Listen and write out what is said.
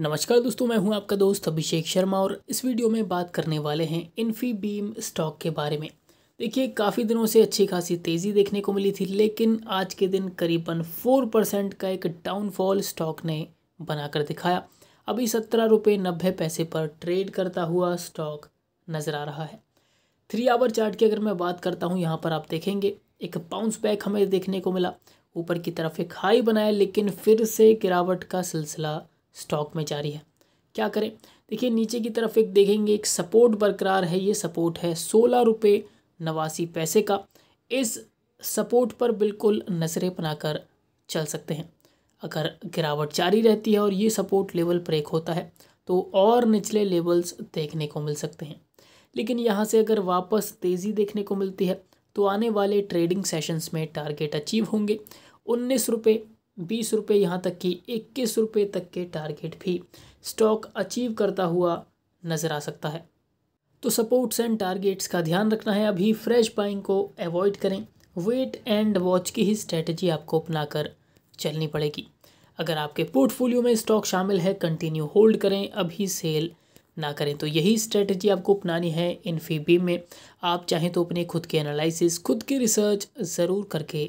नमस्कार दोस्तों मैं हूं आपका दोस्त अभिषेक शर्मा और इस वीडियो में बात करने वाले हैं इन्फीबीम स्टॉक के बारे में देखिए काफ़ी दिनों से अच्छी खासी तेज़ी देखने को मिली थी लेकिन आज के दिन करीबन फोर परसेंट का एक डाउनफॉल स्टॉक ने बनाकर दिखाया अभी सत्रह रुपये नब्बे पैसे पर ट्रेड करता हुआ स्टॉक नज़र आ रहा है थ्री आवर चार्ट की अगर मैं बात करता हूँ यहाँ पर आप देखेंगे एक बाउंस बैक हमें देखने को मिला ऊपर की तरफ एक हाई बनाया लेकिन फिर से गिरावट का सिलसिला स्टॉक में जारी है क्या करें देखिए नीचे की तरफ एक देखेंगे एक सपोर्ट बरकरार है ये सपोर्ट है सोलह रुपये नवासी पैसे का इस सपोर्ट पर बिल्कुल नजरें बनाकर चल सकते हैं अगर गिरावट जारी रहती है और ये सपोर्ट लेवल ब्रेक होता है तो और निचले लेवल्स देखने को मिल सकते हैं लेकिन यहाँ से अगर वापस तेज़ी देखने को मिलती है तो आने वाले ट्रेडिंग सेशंस में टारगेट अचीव होंगे उन्नीस रुपये बीस रुपये यहाँ तक कि इक्कीस रुपये तक के टारगेट भी स्टॉक अचीव करता हुआ नज़र आ सकता है तो सपोर्ट्स एंड टारगेट्स का ध्यान रखना है अभी फ्रेश बाइंग को अवॉइड करें वेट एंड वॉच की ही स्ट्रेटजी आपको अपनाकर चलनी पड़ेगी अगर आपके पोर्टफोलियो में स्टॉक शामिल है कंटिन्यू होल्ड करें अभी सेल ना करें तो यही स्ट्रेटजी आपको अपनानी है इन्फीबीम में आप चाहें तो अपने खुद के एनालिसिस खुद की रिसर्च ज़रूर करके